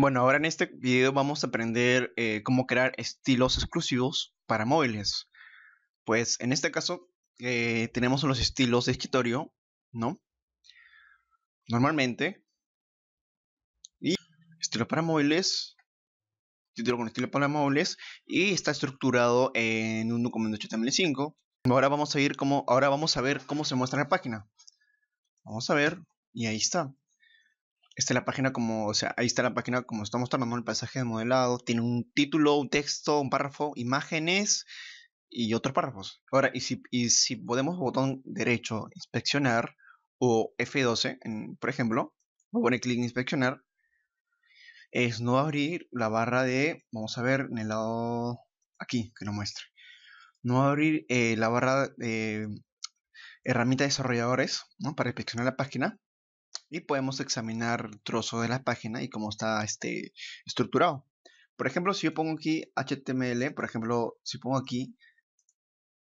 Bueno, ahora en este video vamos a aprender eh, cómo crear estilos exclusivos para móviles. Pues en este caso eh, tenemos los estilos de escritorio, ¿no? Normalmente. Y estilo para móviles. Título con estilo para móviles. Y está estructurado en un documento HTML5. Ahora vamos a ir como. Ahora vamos a ver cómo se muestra la página. Vamos a ver. Y ahí está está la página como, o sea, ahí está la página como estamos tomando el pasaje de modelado, tiene un título, un texto, un párrafo, imágenes y otros párrafos. Ahora, y si, podemos botón derecho, inspeccionar, o F12, por ejemplo, voy poner clic en inspeccionar, es no abrir la barra de, vamos a ver, en el lado aquí, que lo muestre. No abrir eh, la barra de herramientas eh, herramienta de desarrolladores, ¿no? Para inspeccionar la página, y podemos examinar el trozo de la página y cómo está este, estructurado. Por ejemplo, si yo pongo aquí HTML, por ejemplo, si pongo aquí,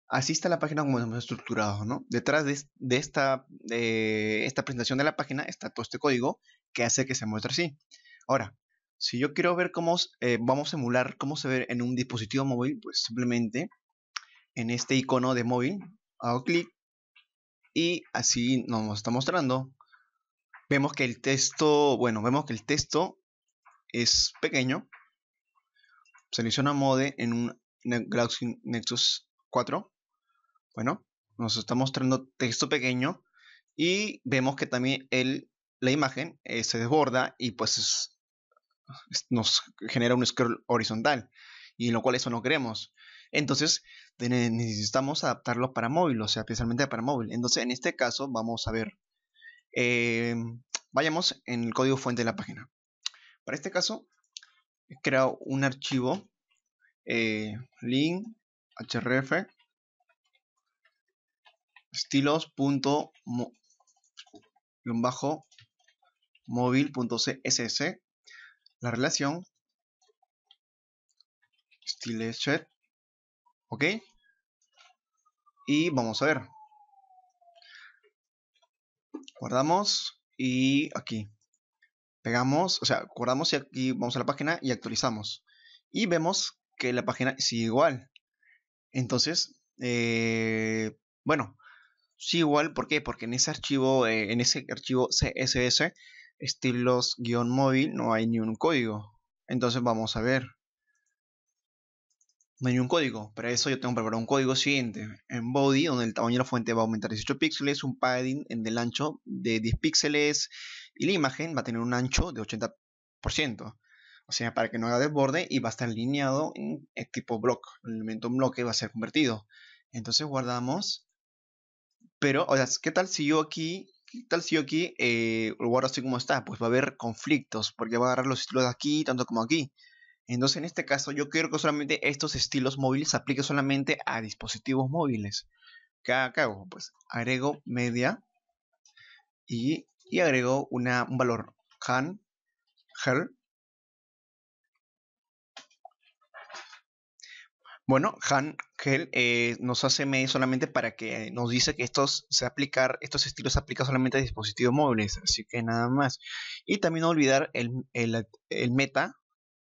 así está la página como hemos estructurado, ¿no? Detrás de, esta, de esta presentación de la página está todo este código que hace que se muestre así. Ahora, si yo quiero ver cómo eh, vamos a emular cómo se ve en un dispositivo móvil, pues simplemente en este icono de móvil hago clic y así nos está mostrando. Vemos que el texto, bueno, vemos que el texto es pequeño. Selecciona mode en un Galaxy Nexus 4. Bueno, nos está mostrando texto pequeño y vemos que también el, la imagen eh, se desborda y pues nos genera un scroll horizontal y lo cual eso no queremos. Entonces necesitamos adaptarlo para móvil, o sea, especialmente para móvil. Entonces en este caso vamos a ver eh, vayamos en el código fuente de la página. Para este caso, he creado un archivo eh, link href estilos.móvil.css la relación styles ok y vamos a ver guardamos y aquí pegamos, o sea, guardamos y aquí vamos a la página y actualizamos. Y vemos que la página es igual. Entonces, eh, bueno, sí igual, ¿por qué? Porque en ese archivo, eh, en ese archivo CSS, estilos-móvil, no hay ni un código. Entonces vamos a ver no hay un código. Para eso yo tengo preparar un código siguiente. En body, donde el tamaño de la fuente va a aumentar 18 píxeles, un padding en el ancho de 10 píxeles y la imagen va a tener un ancho de 80%. O sea, para que no haga desborde y va a estar alineado en el eh, tipo block. El elemento bloque va a ser convertido. Entonces guardamos. Pero, o sea, ¿qué tal si yo aquí ¿qué tal si yo aquí eh, lo guardo así como está? Pues va a haber conflictos, porque va a agarrar los títulos de aquí, tanto como aquí. Entonces, en este caso, yo quiero que solamente estos estilos móviles se apliquen solamente a dispositivos móviles. ¿Qué hago? Pues agrego media y, agrego un valor han, gel. Bueno, han, gel eh, nos hace media solamente para que eh, nos dice que estos, se aplicar, estos estilos se aplican solamente a dispositivos móviles. Así que nada más. Y también no olvidar el, el meta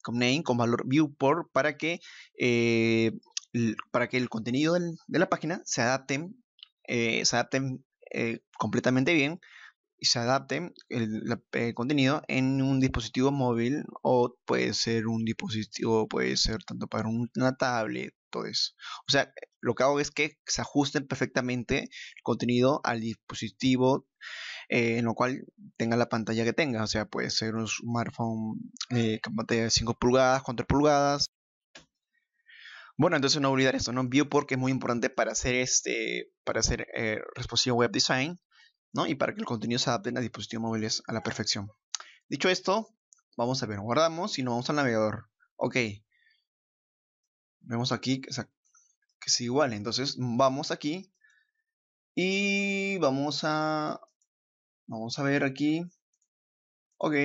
con name, con valor viewport, para que, eh, para que el contenido de la página se adapten, eh, se adapten eh, completamente bien y se adapte el, eh, contenido en un dispositivo móvil o puede ser un dispositivo, puede ser tanto para una tablet, todo eso. O sea, lo que hago es que se ajusten perfectamente el contenido al dispositivo eh, en lo cual tenga la pantalla que tenga. O sea, puede ser un smartphone eh, de 5 pulgadas, 4 pulgadas. Bueno, entonces no olvidar esto, ¿no? Viewport que es muy importante para hacer este, para hacer web design y para que el contenido se adapte a dispositivos móviles a la perfección. Dicho esto, vamos a ver, guardamos y nos vamos al navegador. Ok. Vemos aquí que es igual. Entonces vamos aquí y vamos a... Vamos a ver aquí. Ok.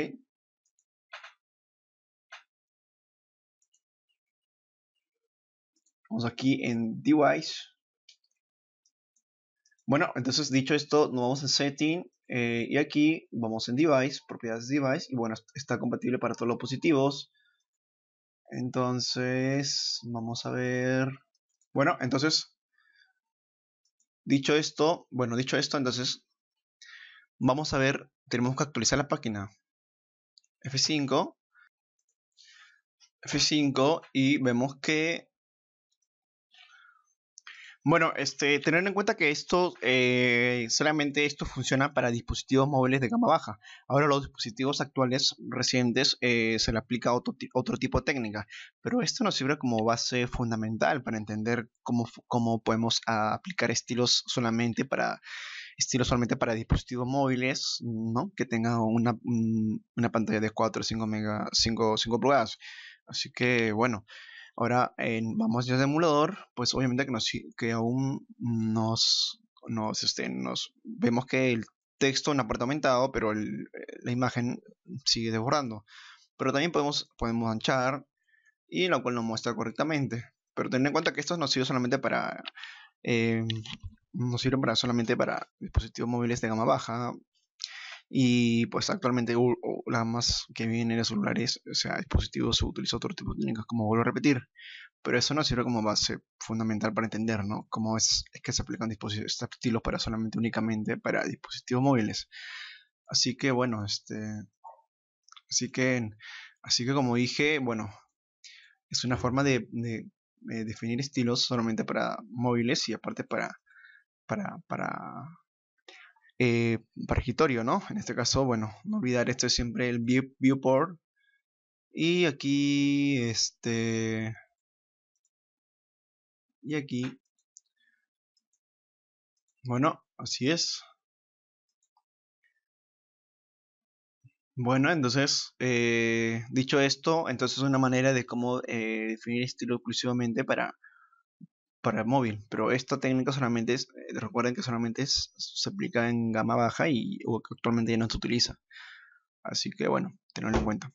Vamos aquí en Device. Bueno, entonces dicho esto, nos vamos a Setting eh, y aquí vamos en Device, propiedades Device, y bueno, está compatible para todos los positivos. Entonces, vamos a ver. Bueno, entonces, dicho esto, bueno, dicho esto, entonces, vamos a ver, tenemos que actualizar la página. F5, F5 y vemos que bueno, este, tener en cuenta que esto eh, solamente esto funciona para dispositivos móviles de gama baja. Ahora los dispositivos actuales recientes eh, se le aplica otro, otro, tipo de técnica, pero esto nos sirve como base fundamental para entender cómo, cómo podemos aplicar estilos solamente para estilos solamente para dispositivos móviles, ¿no? Que tenga una, una pantalla de 4 o 5, mega, 5, 5 pulgadas. Así que, bueno, Ahora, en, vamos al emulador, pues obviamente que, aún este, nos, vemos que el texto en parte aumentado, pero la imagen sigue desborrando. Pero también podemos, anchar y lo cual nos muestra correctamente. Pero ten en cuenta que esto no sirve solamente para em, sirve solamente para dispositivos móviles de gama baja, y pues actualmente la más que viene en celulares, o sea, dispositivos, se utiliza otro tipo de técnicas, como vuelvo a repetir. Pero eso no sirve como base fundamental para entender, ¿no? Cómo es, es que se aplican estos estilos para solamente, únicamente para dispositivos móviles. Así que bueno, este... Así que, así que como dije, bueno, es una forma de, de definir estilos solamente para móviles y aparte para, para, para, eh, ¿no? En este caso, bueno, no olvidar esto es siempre el viewport. Y aquí, este... Y aquí... Bueno, así es. Bueno, entonces, eh, dicho esto, entonces una manera de cómo eh, definir estilo exclusivamente para para el móvil, pero esta técnica solamente es, eh, recuerden que solamente se aplica en gama baja y actualmente ya no se utiliza. Así que bueno, tenlo en cuenta.